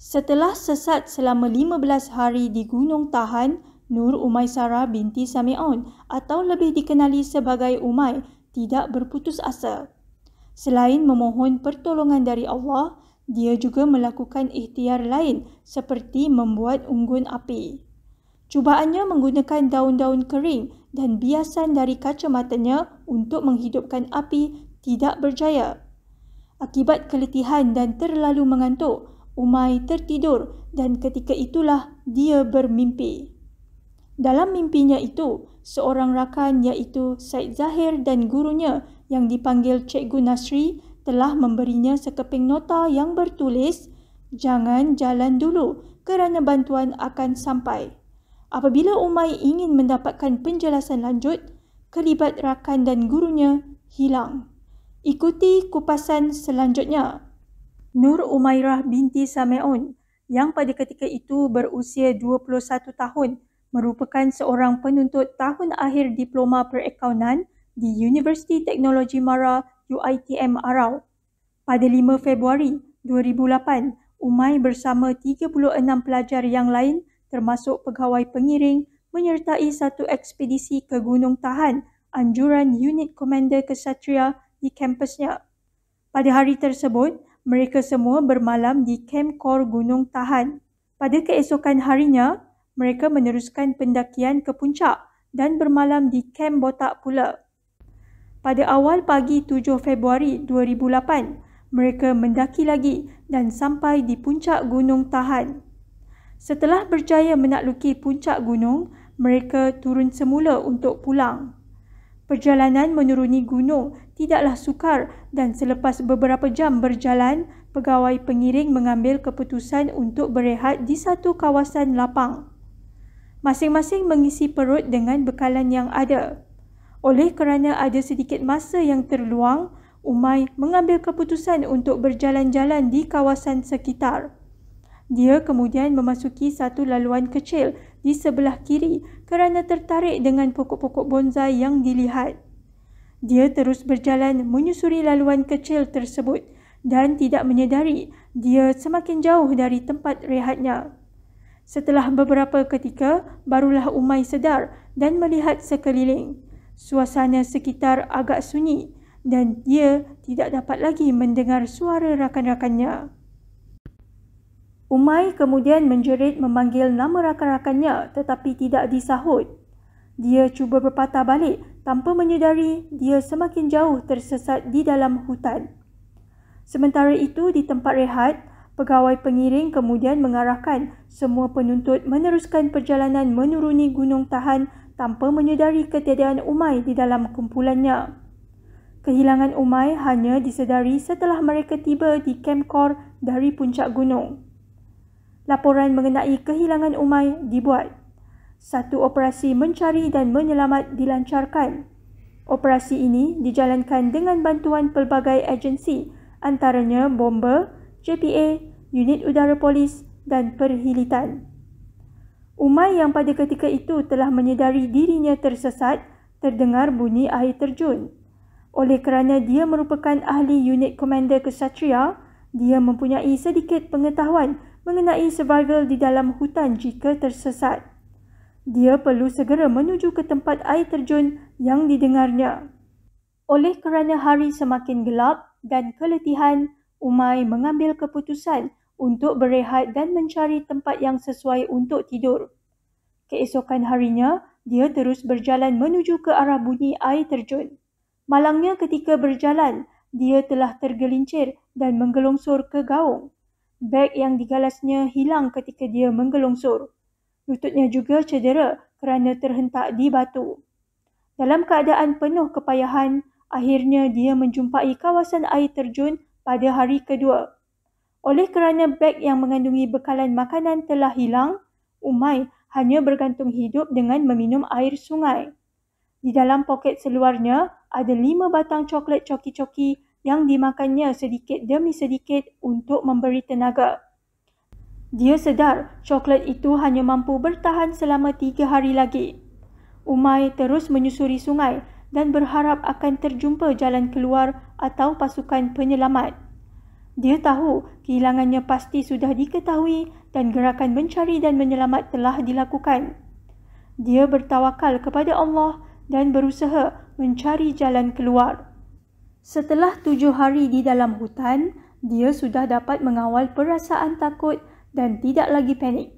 Setelah sesat selama 15 hari di Gunung Tahan, Nur Umay Umaisara binti Sami'un atau lebih dikenali sebagai Umay tidak berputus asa. Selain memohon pertolongan dari Allah, dia juga melakukan ikhtiar lain seperti membuat unggun api. Cubaannya menggunakan daun-daun kering dan biasan dari kaca matanya untuk menghidupkan api tidak berjaya. Akibat keletihan dan terlalu mengantuk, Umai tertidur dan ketika itulah dia bermimpi. Dalam mimpinya itu, seorang rakan iaitu Said Zahir dan gurunya yang dipanggil Cikgu Nasri telah memberinya sekeping nota yang bertulis, Jangan jalan dulu kerana bantuan akan sampai. Apabila Umai ingin mendapatkan penjelasan lanjut, kelibat rakan dan gurunya hilang. Ikuti kupasan selanjutnya. Nur Umairah binti Sameon, yang pada ketika itu berusia 21 tahun merupakan seorang penuntut tahun akhir diploma perakaunan di Universiti Teknologi Mara UiTM Arau. Pada 5 Februari 2008, Umai bersama 36 pelajar yang lain termasuk pegawai pengiring menyertai satu ekspedisi ke Gunung Tahan anjuran unit komander kesatria di kampusnya. Pada hari tersebut, mereka semua bermalam di Camp Kor Gunung Tahan. Pada keesokan harinya, mereka meneruskan pendakian ke puncak dan bermalam di Camp Botak pula. Pada awal pagi 7 Februari 2008, mereka mendaki lagi dan sampai di puncak Gunung Tahan. Setelah berjaya menakluki puncak gunung, mereka turun semula untuk pulang. Perjalanan menuruni gunung tidaklah sukar dan selepas beberapa jam berjalan, pegawai pengiring mengambil keputusan untuk berehat di satu kawasan lapang. Masing-masing mengisi perut dengan bekalan yang ada. Oleh kerana ada sedikit masa yang terluang, Umay mengambil keputusan untuk berjalan-jalan di kawasan sekitar. Dia kemudian memasuki satu laluan kecil di sebelah kiri kerana tertarik dengan pokok-pokok bonsai yang dilihat. Dia terus berjalan menyusuri laluan kecil tersebut dan tidak menyedari dia semakin jauh dari tempat rehatnya. Setelah beberapa ketika, barulah Umai sedar dan melihat sekeliling. Suasana sekitar agak sunyi dan dia tidak dapat lagi mendengar suara rakan-rakannya. Umai kemudian menjerit memanggil nama rakan-rakannya tetapi tidak disahut. Dia cuba berpatah balik tanpa menyedari dia semakin jauh tersesat di dalam hutan. Sementara itu di tempat rehat, pegawai pengiring kemudian mengarahkan semua penuntut meneruskan perjalanan menuruni gunung tahan tanpa menyedari ketiadaan Umai di dalam kumpulannya. Kehilangan Umai hanya disedari setelah mereka tiba di Kemkor dari puncak gunung laporan mengenai kehilangan Umai dibuat. Satu operasi mencari dan menyelamat dilancarkan. Operasi ini dijalankan dengan bantuan pelbagai agensi antaranya bomba, JPA, unit udara polis dan perhilitan. Umai yang pada ketika itu telah menyedari dirinya tersesat terdengar bunyi air terjun. Oleh kerana dia merupakan ahli unit komander kesatria, dia mempunyai sedikit pengetahuan mengenai survival di dalam hutan jika tersesat. Dia perlu segera menuju ke tempat air terjun yang didengarnya. Oleh kerana hari semakin gelap dan keletihan, Umai mengambil keputusan untuk berehat dan mencari tempat yang sesuai untuk tidur. Keesokan harinya, dia terus berjalan menuju ke arah bunyi air terjun. Malangnya ketika berjalan, dia telah tergelincir dan menggelongsor ke gaung beg yang digalasnya hilang ketika dia menggelongsor. Lututnya juga cedera kerana terhentak di batu. Dalam keadaan penuh kepayahan, akhirnya dia menjumpai kawasan air terjun pada hari kedua. Oleh kerana beg yang mengandungi bekalan makanan telah hilang, Umai hanya bergantung hidup dengan meminum air sungai. Di dalam poket seluarnya ada lima batang coklat coki-coki yang dimakannya sedikit demi sedikit untuk memberi tenaga. Dia sedar coklat itu hanya mampu bertahan selama tiga hari lagi. Umay terus menyusuri sungai dan berharap akan terjumpa jalan keluar atau pasukan penyelamat. Dia tahu kehilangannya pasti sudah diketahui dan gerakan mencari dan menyelamat telah dilakukan. Dia bertawakal kepada Allah dan berusaha mencari jalan keluar. Setelah tujuh hari di dalam hutan, dia sudah dapat mengawal perasaan takut dan tidak lagi panik.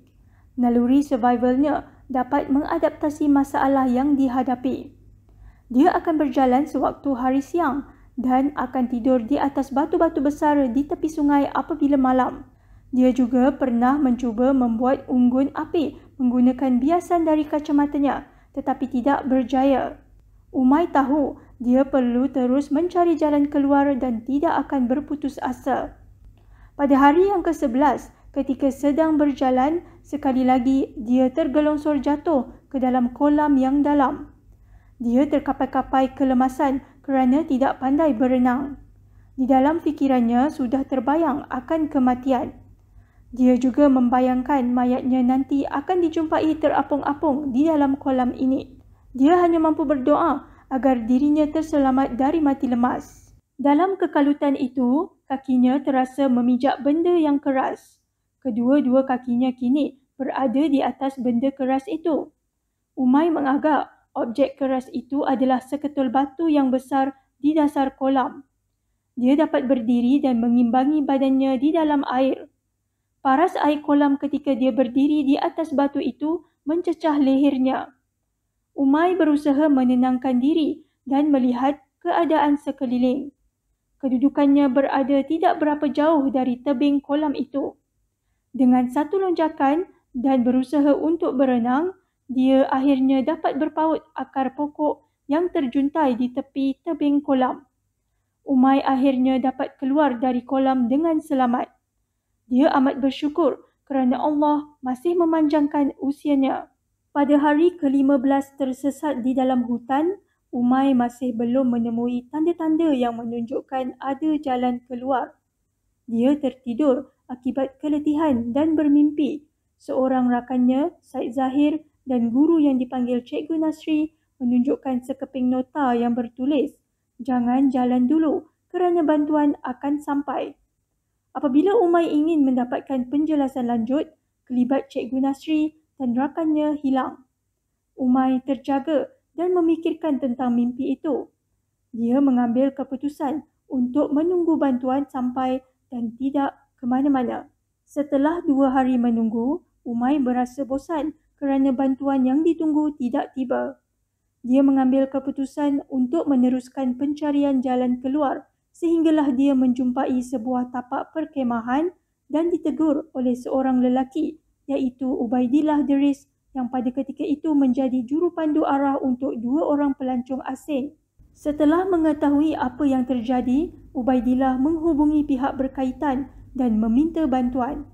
Naluri survivalnya dapat mengadaptasi masalah yang dihadapi. Dia akan berjalan sewaktu hari siang dan akan tidur di atas batu-batu besar di tepi sungai apabila malam. Dia juga pernah mencuba membuat unggun api menggunakan biasan dari kacamatanya tetapi tidak berjaya. Umai tahu dia perlu terus mencari jalan keluar dan tidak akan berputus asa. Pada hari yang ke-11, ketika sedang berjalan, sekali lagi dia tergelongsor jatuh ke dalam kolam yang dalam. Dia terkapai-kapai kelemasan kerana tidak pandai berenang. Di dalam fikirannya sudah terbayang akan kematian. Dia juga membayangkan mayatnya nanti akan dijumpai terapung-apung di dalam kolam ini. Dia hanya mampu berdoa agar dirinya terselamat dari mati lemas. Dalam kekalutan itu, kakinya terasa memijak benda yang keras. Kedua-dua kakinya kini berada di atas benda keras itu. Umay mengagak objek keras itu adalah seketul batu yang besar di dasar kolam. Dia dapat berdiri dan mengimbangi badannya di dalam air. Paras air kolam ketika dia berdiri di atas batu itu mencecah lehernya. Umai berusaha menenangkan diri dan melihat keadaan sekeliling. Kedudukannya berada tidak berapa jauh dari tebing kolam itu. Dengan satu lonjakan dan berusaha untuk berenang, dia akhirnya dapat berpaut akar pokok yang terjuntai di tepi tebing kolam. Umai akhirnya dapat keluar dari kolam dengan selamat. Dia amat bersyukur kerana Allah masih memanjangkan usianya. Pada hari ke-15 tersesat di dalam hutan, Umay masih belum menemui tanda-tanda yang menunjukkan ada jalan keluar. Dia tertidur akibat keletihan dan bermimpi. Seorang rakannya, Said Zahir dan guru yang dipanggil Cikgu Nasri menunjukkan sekeping nota yang bertulis, "Jangan jalan dulu kerana bantuan akan sampai." Apabila Umay ingin mendapatkan penjelasan lanjut, kelibat Cikgu Nasri penerakannya hilang. Umay terjaga dan memikirkan tentang mimpi itu. Dia mengambil keputusan untuk menunggu bantuan sampai dan tidak ke mana-mana. Setelah dua hari menunggu, Umay berasa bosan kerana bantuan yang ditunggu tidak tiba. Dia mengambil keputusan untuk meneruskan pencarian jalan keluar sehinggalah dia menjumpai sebuah tapak perkemahan dan ditegur oleh seorang lelaki iaitu Ubaidillah Deris yang pada ketika itu menjadi juru pandu arah untuk dua orang pelancong asing. Setelah mengetahui apa yang terjadi, Ubaidillah menghubungi pihak berkaitan dan meminta bantuan.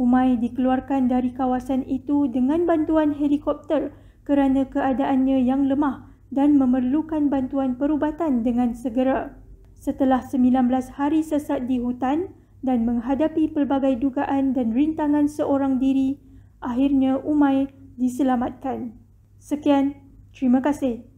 Umay dikeluarkan dari kawasan itu dengan bantuan helikopter kerana keadaannya yang lemah dan memerlukan bantuan perubatan dengan segera. Setelah 19 hari sesat di hutan, dan menghadapi pelbagai dugaan dan rintangan seorang diri, akhirnya Umay diselamatkan. Sekian, terima kasih.